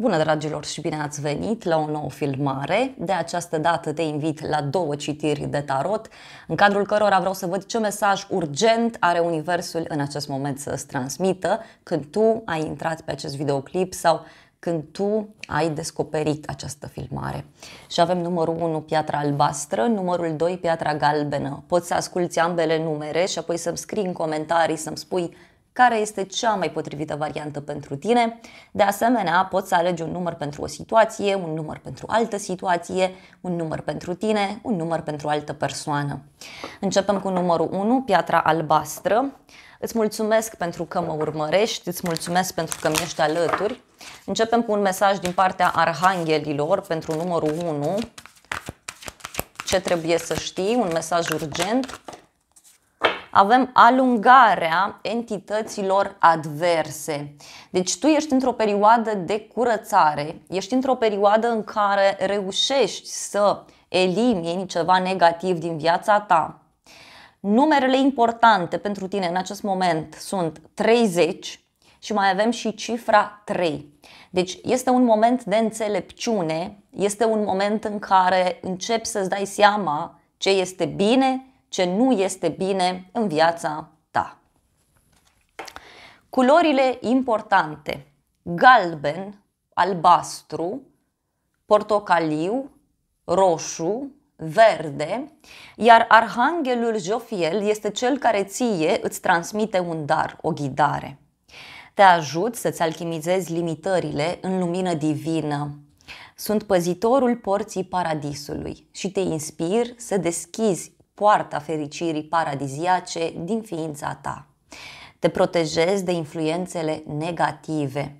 Bună dragilor și bine ați venit la o nouă filmare. De această dată te invit la două citiri de tarot, în cadrul cărora vreau să văd ce mesaj urgent are Universul în acest moment să-ți transmită când tu ai intrat pe acest videoclip sau când tu ai descoperit această filmare. Și avem numărul 1, piatra albastră, numărul 2, piatra galbenă. Poți să asculti ambele numere și apoi să-mi scrii în comentarii, să-mi spui care este cea mai potrivită variantă pentru tine. De asemenea, poți să alegi un număr pentru o situație, un număr pentru altă situație, un număr pentru tine, un număr pentru altă persoană. Începem cu numărul 1, piatra albastră. Îți mulțumesc pentru că mă urmărești, îți mulțumesc pentru că mi ești alături. Începem cu un mesaj din partea arhanghelilor pentru numărul 1. Ce trebuie să știi, un mesaj urgent avem alungarea entităților adverse. Deci tu ești într-o perioadă de curățare, ești într-o perioadă în care reușești să elimini ceva negativ din viața ta. Numerele importante pentru tine în acest moment sunt 30 și mai avem și cifra 3. Deci este un moment de înțelepciune, este un moment în care începi să-ți dai seama ce este bine ce nu este bine în viața ta. Culorile importante: galben, albastru, portocaliu, roșu, verde, iar arhanghelul Jofiel este cel care ție îți transmite un dar, o ghidare. Te ajut să-ți alchimizezi limitările în lumină divină. Sunt păzitorul porții paradisului și te inspir să deschizi poarta fericirii paradiziace din ființa ta. Te protejezi de influențele negative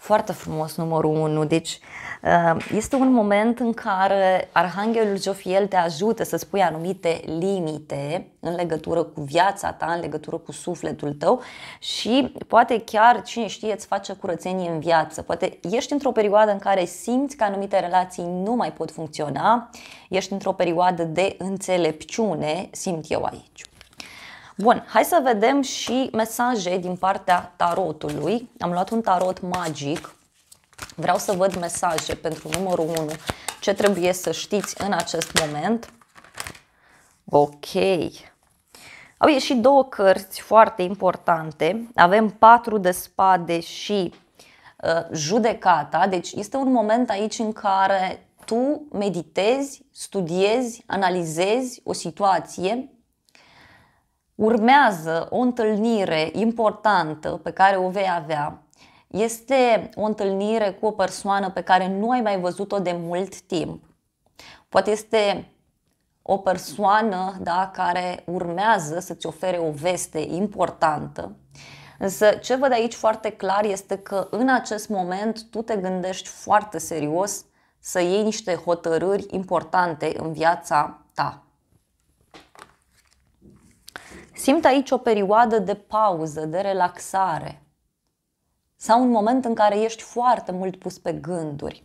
foarte frumos numărul 1. Deci uh, este un moment în care Arhanghelul Jofiel te ajută să spui anumite limite în legătură cu viața ta, în legătură cu sufletul tău și poate chiar, cine știe, îți face curățenie în viață. Poate ești într-o perioadă în care simți că anumite relații nu mai pot funcționa, ești într-o perioadă de înțelepciune, simt eu aici. Bun, hai să vedem și mesaje din partea tarotului. Am luat un tarot magic. Vreau să văd mesaje pentru numărul 1. Ce trebuie să știți în acest moment? Ok. Au ieșit două cărți foarte importante. Avem patru de spade și uh, judecata. Deci este un moment aici în care tu meditezi, studiezi, analizezi o situație Urmează o întâlnire importantă pe care o vei avea. Este o întâlnire cu o persoană pe care nu ai mai văzut-o de mult timp. Poate este o persoană da, care urmează să-ți ofere o veste importantă. Însă ce văd aici foarte clar este că în acest moment tu te gândești foarte serios să iei niște hotărâri importante în viața ta. Simt aici o perioadă de pauză, de relaxare sau un moment în care ești foarte mult pus pe gânduri.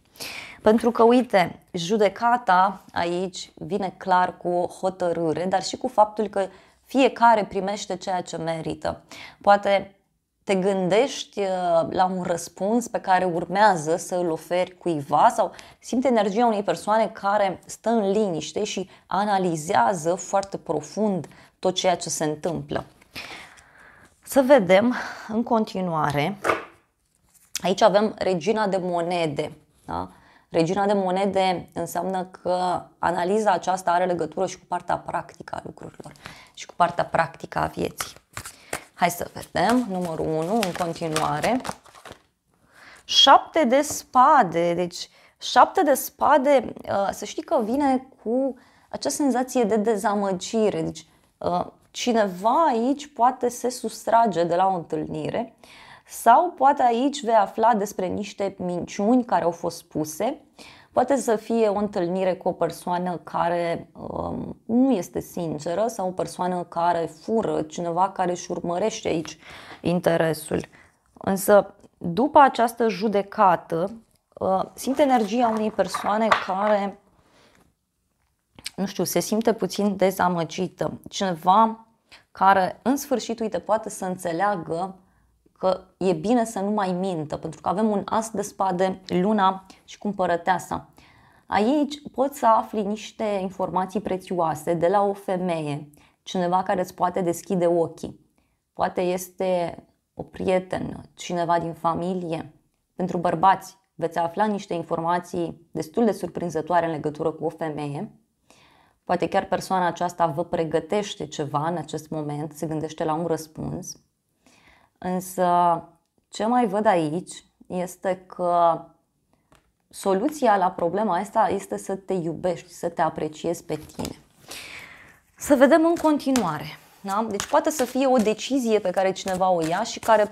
Pentru că, uite, judecata aici vine clar cu o hotărâre, dar și cu faptul că fiecare primește ceea ce merită. Poate te gândești uh, la un răspuns pe care urmează să îl oferi cuiva sau simți energia unei persoane care stă în liniște și analizează foarte profund tot ceea ce se întâmplă. Să vedem în continuare. Aici avem regina de monede. Da? Regina de monede înseamnă că analiza aceasta are legătură și cu partea practică a lucrurilor și cu partea practică a vieții. Hai să vedem numărul 1 în continuare. șapte de spade. Deci șapte de spade, uh, să știi că vine cu acea senzație de dezamăgire. Deci Uh, cineva aici poate se sustrage de la o întâlnire sau poate aici vei afla despre niște minciuni care au fost spuse. Poate să fie o întâlnire cu o persoană care um, nu este sinceră sau o persoană care fură, cineva care își urmărește aici interesul. Însă, după această judecată, uh, energia unei persoane care nu știu, se simte puțin dezamăgită. Cineva care în sfârșit, uite, poate să înțeleagă că e bine să nu mai mintă, pentru că avem un as de spade, luna și cumpărăteasa. Aici poți să afli niște informații prețioase de la o femeie, cineva care îți poate deschide ochii. Poate este o prietenă, cineva din familie. Pentru bărbați veți afla niște informații destul de surprinzătoare în legătură cu o femeie Poate chiar persoana aceasta vă pregătește ceva în acest moment, se gândește la un răspuns. Însă, ce mai văd aici este că soluția la problema asta este să te iubești, să te apreciezi pe tine. Să vedem în continuare. Da? Deci poate să fie o decizie pe care cineva o ia și care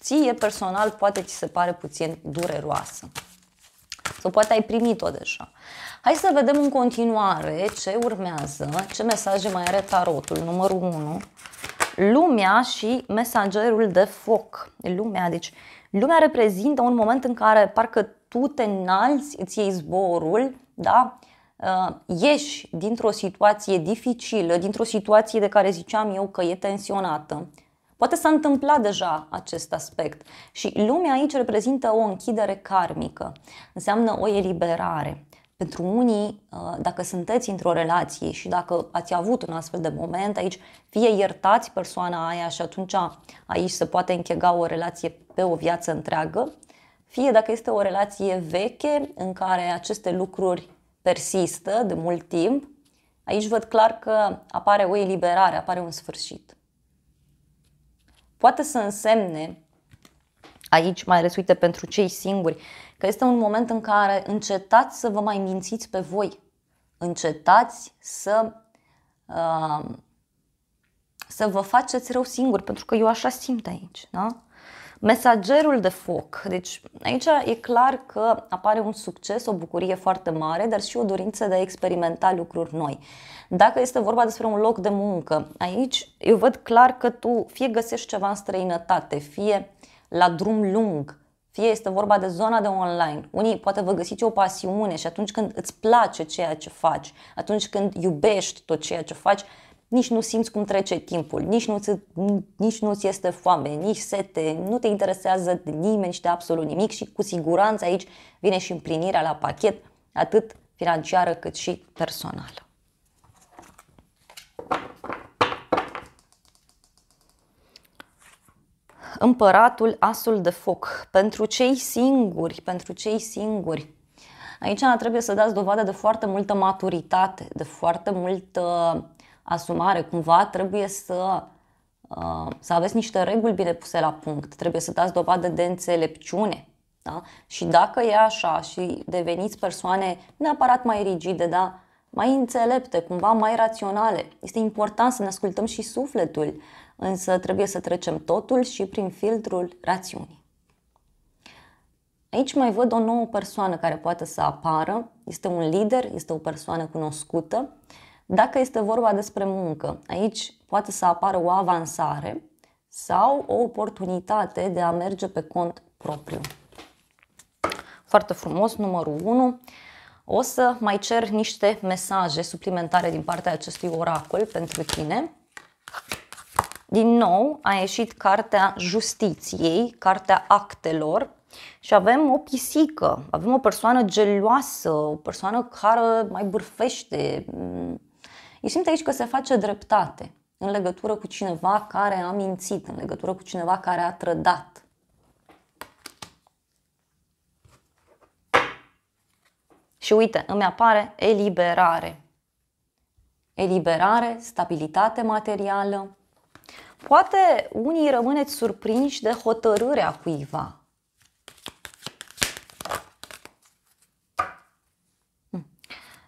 ție personal poate ți se pare puțin dureroasă. Sau poate ai primit-o deja. Hai să vedem în continuare ce urmează, ce mesaje mai are tarotul, numărul 1. Lumea și mesagerul de foc. Lumea, deci lumea reprezintă un moment în care parcă tu te înalți, îți iei zborul, da? Uh, ieși dintr-o situație dificilă, dintr-o situație de care ziceam eu că e tensionată, Poate s-a întâmplat deja acest aspect și lumea aici reprezintă o închidere karmică, înseamnă o eliberare. Pentru unii, uh, dacă sunteți într-o relație și dacă ați avut un astfel de moment aici, fie iertați persoana aia și atunci aici se poate închega o relație pe o viață întreagă, fie dacă este o relație veche în care aceste lucruri persistă de mult timp, aici văd clar că apare o eliberare, apare un sfârșit poate să însemne, aici mai ales uite pentru cei singuri, că este un moment în care încetați să vă mai mințiți pe voi, încetați să, uh, să vă faceți rău singuri, pentru că eu așa simt aici. Da? Mesagerul de foc. Deci aici e clar că apare un succes, o bucurie foarte mare, dar și o dorință de a experimenta lucruri noi. Dacă este vorba despre un loc de muncă, aici eu văd clar că tu fie găsești ceva în străinătate, fie la drum lung, fie este vorba de zona de online. Unii poate vă găsiți o pasiune și atunci când îți place ceea ce faci, atunci când iubești tot ceea ce faci, nici nu simți cum trece timpul, nici nu-ți, nici nu-ți este foame, nici sete, nu te interesează de nimeni și de absolut nimic și cu siguranță aici vine și împlinirea la pachet, atât financiară cât și personală. Împăratul asul de foc. Pentru cei singuri, pentru cei singuri, aici trebuie să dați dovadă de foarte multă maturitate, de foarte multă asumare. Cumva trebuie să, uh, să aveți niște reguli bine puse la punct, trebuie să dați dovadă de înțelepciune. Da? Și dacă e așa și deveniți persoane neapărat mai rigide, da? mai înțelepte, cumva mai raționale, este important să ne ascultăm și sufletul, însă trebuie să trecem totul și prin filtrul rațiunii. Aici mai văd o nouă persoană care poate să apară, este un lider, este o persoană cunoscută dacă este vorba despre muncă, aici poate să apară o avansare sau o oportunitate de a merge pe cont propriu. Foarte frumos, numărul 1. O să mai cer niște mesaje suplimentare din partea acestui oracol pentru tine. Din nou a ieșit cartea justiției, cartea actelor și avem o pisică, avem o persoană geloasă, o persoană care mai bârfește, ei simt aici că se face dreptate în legătură cu cineva care a mințit, în legătură cu cineva care a trădat. Și uite, îmi apare eliberare. Eliberare, stabilitate materială. Poate unii rămâneți surprinși de hotărârea cuiva,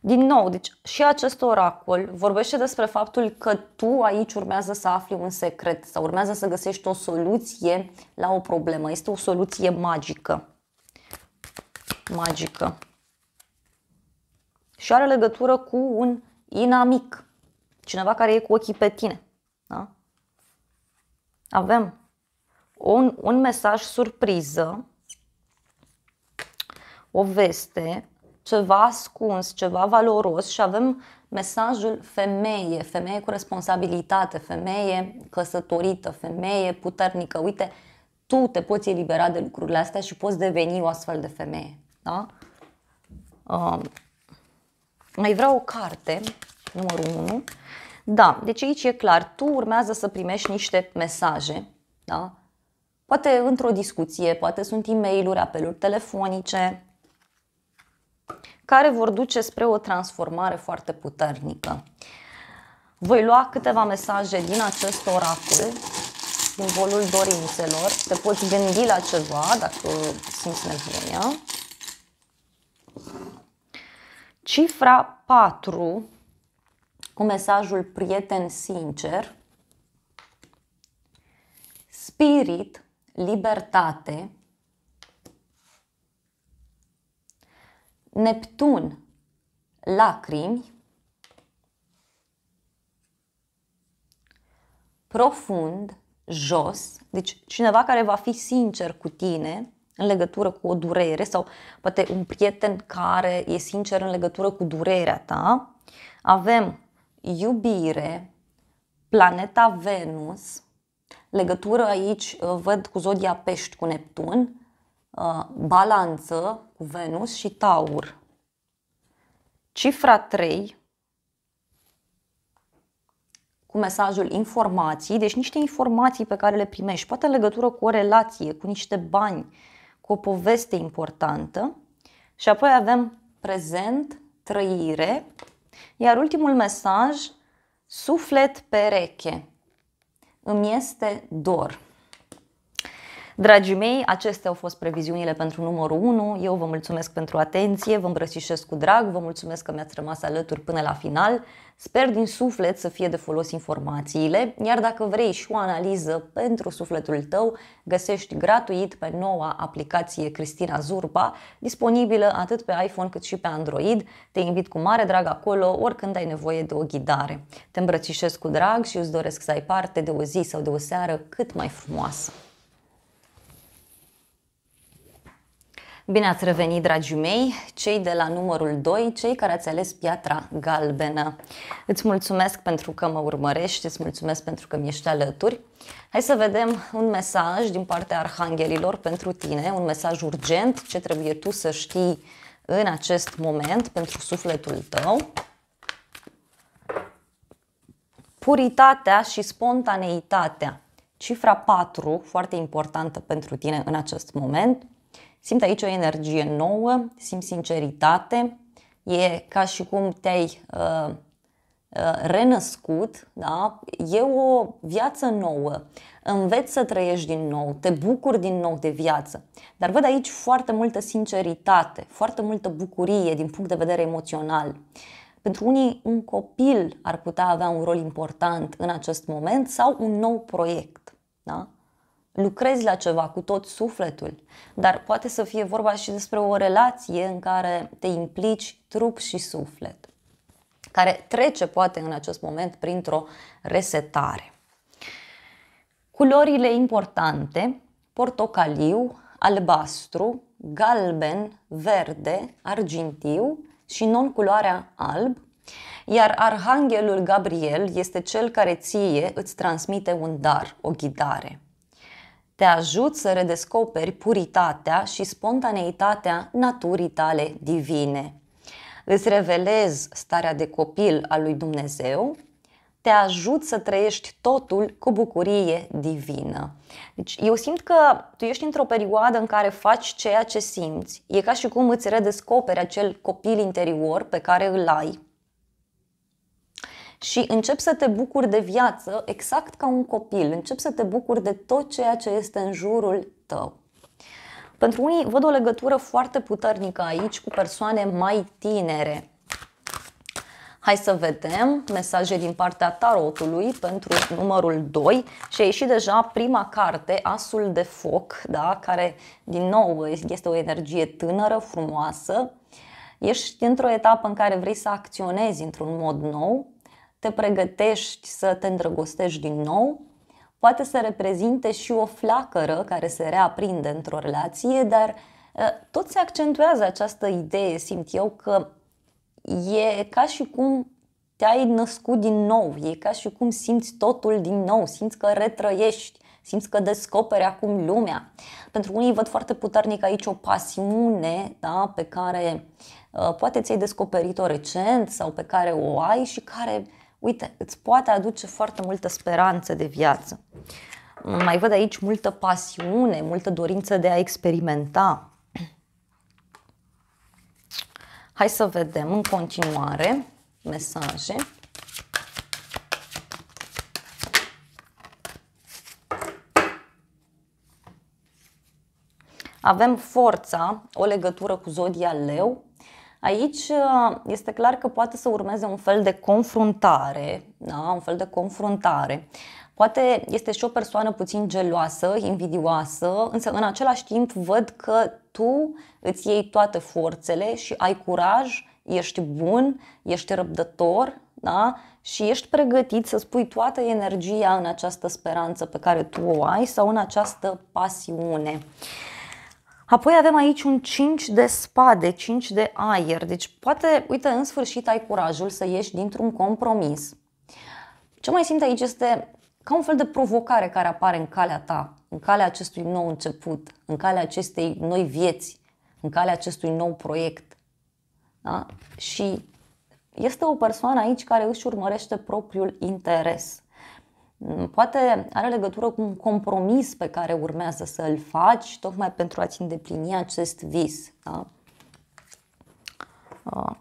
Din nou, deci și acest oracol vorbește despre faptul că tu aici urmează să afli un secret sau urmează să găsești o soluție la o problemă. Este o soluție magică. Magică. Și are legătură cu un inamic. Cineva care e cu ochii pe tine. Da? Avem un, un mesaj surpriză, o veste ceva ascuns, ceva valoros și avem mesajul femeie, femeie cu responsabilitate, femeie căsătorită, femeie puternică. Uite, tu te poți elibera de lucrurile astea și poți deveni o astfel de femeie. Da? Um, mai vreau o carte, numărul 1. Da, deci aici e clar, tu urmează să primești niște mesaje, da? Poate într-o discuție, poate sunt e mail apeluri telefonice, care vor duce spre o transformare foarte puternică. Voi lua câteva mesaje din acest oracol, din volul dorințelor. Te poți gândi la ceva dacă simți nevoia. Cifra 4 cu mesajul prieten sincer, spirit, libertate, Neptun, lacrimi, profund, jos, deci cineva care va fi sincer cu tine în legătură cu o durere sau poate un prieten care e sincer în legătură cu durerea ta. Avem iubire, planeta Venus, legătură aici uh, văd cu zodia pești cu Neptun, Uh, balanță cu Venus și Taur. Cifra 3 cu mesajul informații, deci niște informații pe care le primești, poate în legătură cu o relație, cu niște bani, cu o poveste importantă. Și apoi avem prezent, trăire, iar ultimul mesaj, suflet pereche. Îmi este dor. Dragii mei, acestea au fost previziunile pentru numărul 1. Eu vă mulțumesc pentru atenție, vă îmbrățișez cu drag, vă mulțumesc că mi-ați rămas alături până la final. Sper din suflet să fie de folos informațiile, iar dacă vrei și o analiză pentru sufletul tău, găsești gratuit pe noua aplicație Cristina Zurba, disponibilă atât pe iPhone cât și pe Android. Te invit cu mare drag acolo, oricând ai nevoie de o ghidare. Te îmbrățișez cu drag și îți doresc să ai parte de o zi sau de o seară cât mai frumoasă. Bine ați revenit, dragii mei, cei de la numărul 2, cei care ați ales piatra galbenă. Îți mulțumesc pentru că mă urmărești, îți mulțumesc pentru că mi ești alături. Hai să vedem un mesaj din partea arhanghelilor pentru tine, un mesaj urgent, ce trebuie tu să știi în acest moment pentru sufletul tău. Puritatea și spontaneitatea. Cifra 4, foarte importantă pentru tine în acest moment, Simt aici o energie nouă, simt sinceritate, e ca și cum te-ai uh, uh, renăscut, da? e o viață nouă, înveți să trăiești din nou, te bucuri din nou de viață. Dar văd aici foarte multă sinceritate, foarte multă bucurie din punct de vedere emoțional. Pentru unii, un copil ar putea avea un rol important în acest moment sau un nou proiect. Da? lucrezi la ceva cu tot sufletul, dar poate să fie vorba și despre o relație în care te implici trup și suflet, care trece poate în acest moment printr-o resetare. Culorile importante, portocaliu, albastru, galben, verde, argintiu și non-culoarea alb, iar arhanghelul Gabriel este cel care ție îți transmite un dar, o ghidare te ajut să redescoperi puritatea și spontaneitatea naturii tale divine. Îți revelezi starea de copil a lui Dumnezeu, te ajut să trăiești totul cu bucurie divină. Deci eu simt că tu ești într-o perioadă în care faci ceea ce simți. E ca și cum îți redescoperi acel copil interior pe care îl ai, și încep să te bucuri de viață exact ca un copil, încep să te bucuri de tot ceea ce este în jurul tău. Pentru unii văd o legătură foarte puternică aici cu persoane mai tinere. Hai să vedem mesaje din partea tarotului pentru numărul 2 și a ieșit deja prima carte, Asul de Foc, da? care din nou este o energie tânără, frumoasă. Ești într-o etapă în care vrei să acționezi într-un mod nou, te pregătești să te îndrăgostești din nou, poate să reprezinte și o flacără care se reaprinde într-o relație, dar ă, tot se accentuează această idee, simt eu, că e ca și cum te-ai născut din nou, e ca și cum simți totul din nou, simți că retrăiești, simți că descoperi acum lumea. Pentru unii văd foarte puternic aici o pasiune da, pe care uh, poate ți-ai descoperit-o recent sau pe care o ai și care uite, îți poate aduce foarte multă speranță de viață. Mai văd aici multă pasiune, multă dorință de a experimenta. Hai să vedem în continuare mesaje. Avem forța, o legătură cu zodia leu, Aici uh, este clar că poate să urmeze un fel de confruntare, da? un fel de confruntare. Poate este și o persoană puțin geloasă, invidioasă, însă în același timp văd că tu îți iei toate forțele și ai curaj, ești bun, ești răbdător da? și ești pregătit să spui toată energia în această speranță pe care tu o ai sau în această pasiune. Apoi avem aici un 5 de spade, 5 de aer. Deci poate, uite, în sfârșit ai curajul să ieși dintr-un compromis. Ce mai simt aici este ca un fel de provocare care apare în calea ta, în calea acestui nou început, în calea acestei noi vieți, în calea acestui nou proiect. Da? Și este o persoană aici care își urmărește propriul interes. Mm, poate are legătură cu un compromis pe care urmează să îl faci tocmai pentru a-ți îndeplini acest vis. Da? Ah.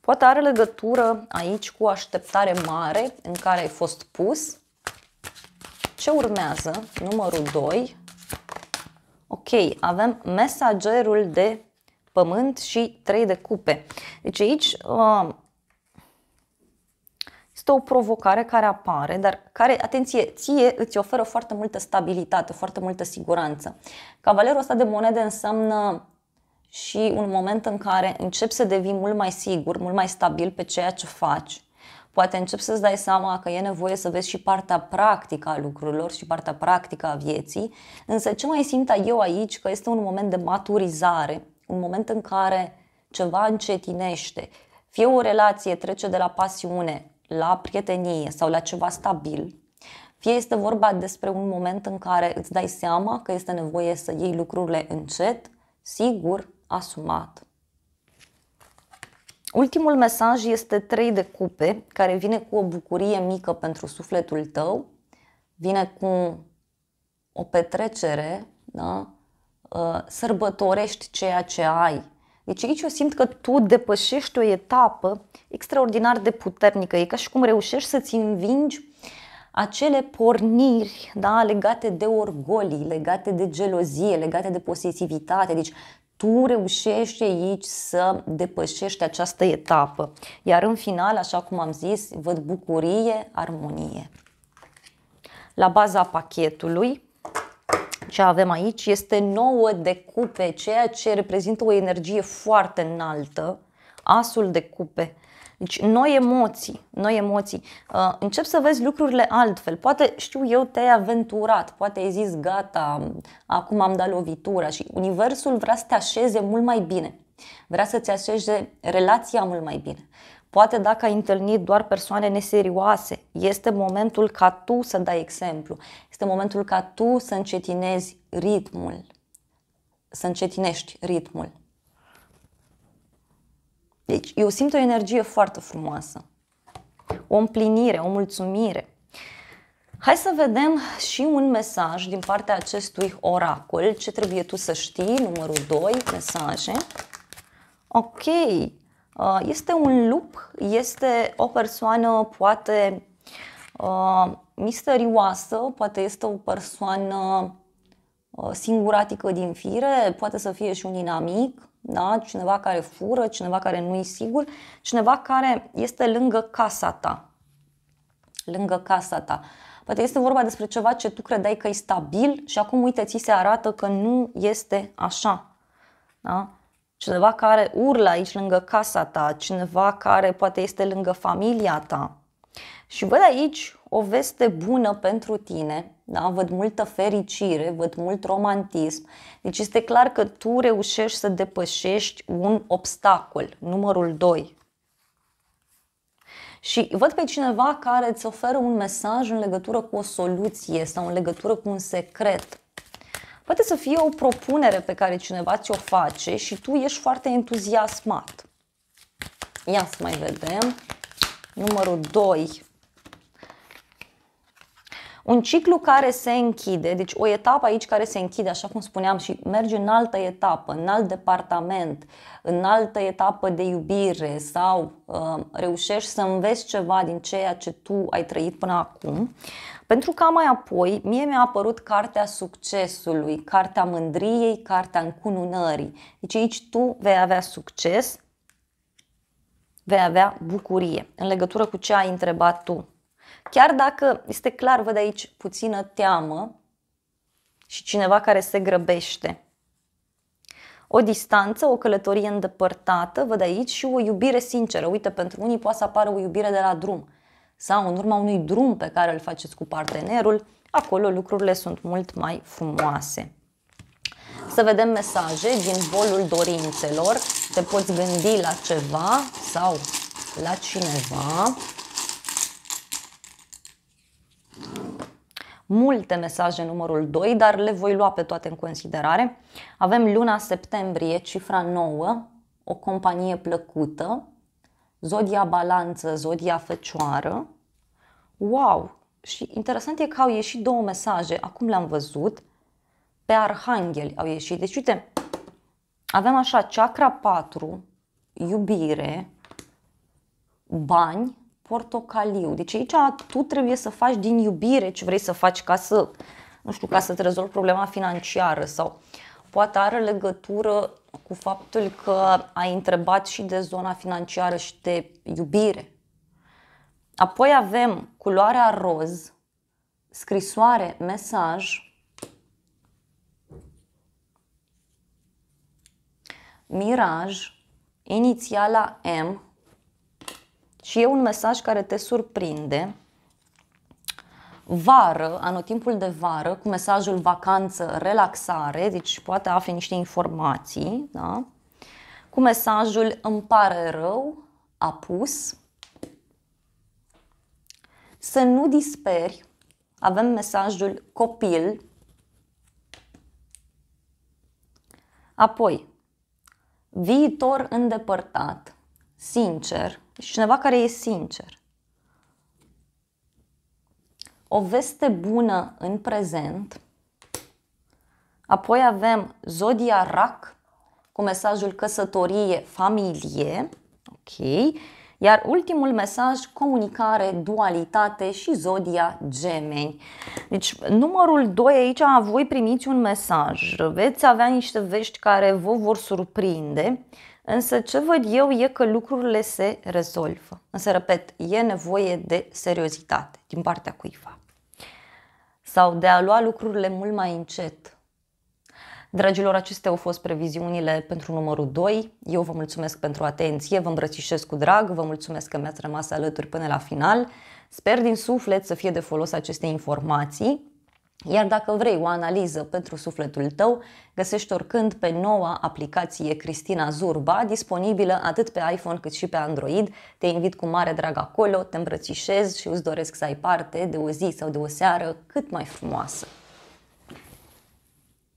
Poate are legătură aici cu o așteptare mare în care ai fost pus. Ce urmează? Numărul 2. Ok, avem mesagerul de pământ și 3 de cupe. Deci aici ah, este o provocare care apare, dar care, atenție, ție îți oferă foarte multă stabilitate, foarte multă siguranță. Cavalerul ăsta de monede înseamnă și un moment în care începi să devii mult mai sigur, mult mai stabil pe ceea ce faci. Poate începi să-ți dai seama că e nevoie să vezi și partea practică a lucrurilor și partea practică a vieții, însă ce mai simt eu aici că este un moment de maturizare, un moment în care ceva încetinește, fie o relație trece de la pasiune la prietenie sau la ceva stabil, fie este vorba despre un moment în care îți dai seama că este nevoie să iei lucrurile încet, sigur, asumat. Ultimul mesaj este 3 de cupe, care vine cu o bucurie mică pentru sufletul tău, vine cu o petrecere, da? Ă, sărbătorești ceea ce ai, deci aici eu simt că tu depășești o etapă extraordinar de puternică. E ca și cum reușești să-ți învingi acele porniri da, legate de orgolii, legate de gelozie, legate de posesivitate. Deci tu reușești aici să depășești această etapă. Iar în final, așa cum am zis, văd bucurie, armonie. La baza pachetului ce avem aici este 9 de cupe, ceea ce reprezintă o energie foarte înaltă, asul de cupe. Deci noi emoții, noi emoții. Uh, încep să vezi lucrurile altfel. Poate, știu eu, te-ai aventurat, poate ai zis gata, acum am dat lovitura și universul vrea să te așeze mult mai bine. Vrea să-ți așeze relația mult mai bine. Poate dacă ai întâlnit doar persoane neserioase, este momentul ca tu să dai exemplu, este momentul ca tu să încetinezi ritmul, să încetinești ritmul. Deci eu simt o energie foarte frumoasă, o împlinire, o mulțumire. Hai să vedem și un mesaj din partea acestui oracol, ce trebuie tu să știi, numărul 2, mesaje. Ok, Uh, este un lup, este o persoană poate uh, misterioasă, poate este o persoană uh, singuratică din fire, poate să fie și un inamic, da? cineva care fură, cineva care nu e sigur, cineva care este lângă casa ta. Lângă casa ta. Poate este vorba despre ceva ce tu credeai că e stabil și acum, uite, ți se arată că nu este așa. Da? cineva care urlă aici lângă casa ta, cineva care poate este lângă familia ta. Și văd aici o veste bună pentru tine, da? văd multă fericire, văd mult romantism. Deci este clar că tu reușești să depășești un obstacol, numărul 2. Și văd pe cineva care îți oferă un mesaj în legătură cu o soluție sau în legătură cu un secret Poate să fie o propunere pe care cineva ți-o face și tu ești foarte entuziasmat. Ia să mai vedem. Numărul 2. Un ciclu care se închide, deci o etapă aici care se închide, așa cum spuneam, și merge în altă etapă, în alt departament, în altă etapă de iubire sau uh, reușești să înveți ceva din ceea ce tu ai trăit până acum. Pentru că mai apoi, mie mi-a apărut cartea succesului, cartea mândriei, cartea încununării. Deci aici tu vei avea succes, vei avea bucurie în legătură cu ce ai întrebat tu. Chiar dacă este clar, văd aici puțină teamă și cineva care se grăbește. O distanță, o călătorie îndepărtată, văd aici și o iubire sinceră. Uite, pentru unii poate să apară o iubire de la drum sau în urma unui drum pe care îl faceți cu partenerul, acolo lucrurile sunt mult mai frumoase. Să vedem mesaje din bolul dorințelor. Te poți gândi la ceva sau la cineva. multe mesaje numărul 2, dar le voi lua pe toate în considerare. Avem luna septembrie, cifra 9, o companie plăcută, zodia balanță, zodia fecioară, wow! Și interesant e că au ieșit două mesaje, acum le-am văzut, pe arhanghel au ieșit. Deci uite, avem așa chakra 4, iubire, bani, portocaliu. Deci aici tu trebuie să faci din iubire ce vrei să faci ca să, nu știu, ca să te rezolvi problema financiară sau poate are legătură cu faptul că ai întrebat și de zona financiară și de iubire. Apoi avem culoarea roz, scrisoare, mesaj, miraj, inițiala M și e un mesaj care te surprinde. Vară, anotimpul de vară, cu mesajul vacanță, relaxare, deci poate afli niște informații, da? cu mesajul îmi pare rău, apus, să nu disperi, avem mesajul copil. Apoi, viitor îndepărtat, sincer, și cineva care e sincer. O veste bună în prezent. Apoi avem zodia rac cu mesajul căsătorie, familie. Ok. Iar ultimul mesaj, comunicare, dualitate și zodia gemeni. Deci numărul 2 aici, voi primiți un mesaj, veți avea niște vești care vă vor surprinde, însă ce văd eu e că lucrurile se rezolvă. Însă, repet, e nevoie de seriozitate din partea cuiva sau de a lua lucrurile mult mai încet Dragilor, acestea au fost previziunile pentru numărul 2. Eu vă mulțumesc pentru atenție, vă îmbrățișez cu drag, vă mulțumesc că mi-ați rămas alături până la final. Sper din suflet să fie de folos aceste informații. Iar dacă vrei o analiză pentru sufletul tău, găsești oricând pe noua aplicație Cristina Zurba, disponibilă atât pe iPhone cât și pe Android. Te invit cu mare drag acolo, te îmbrățișez și îți doresc să ai parte de o zi sau de o seară cât mai frumoasă.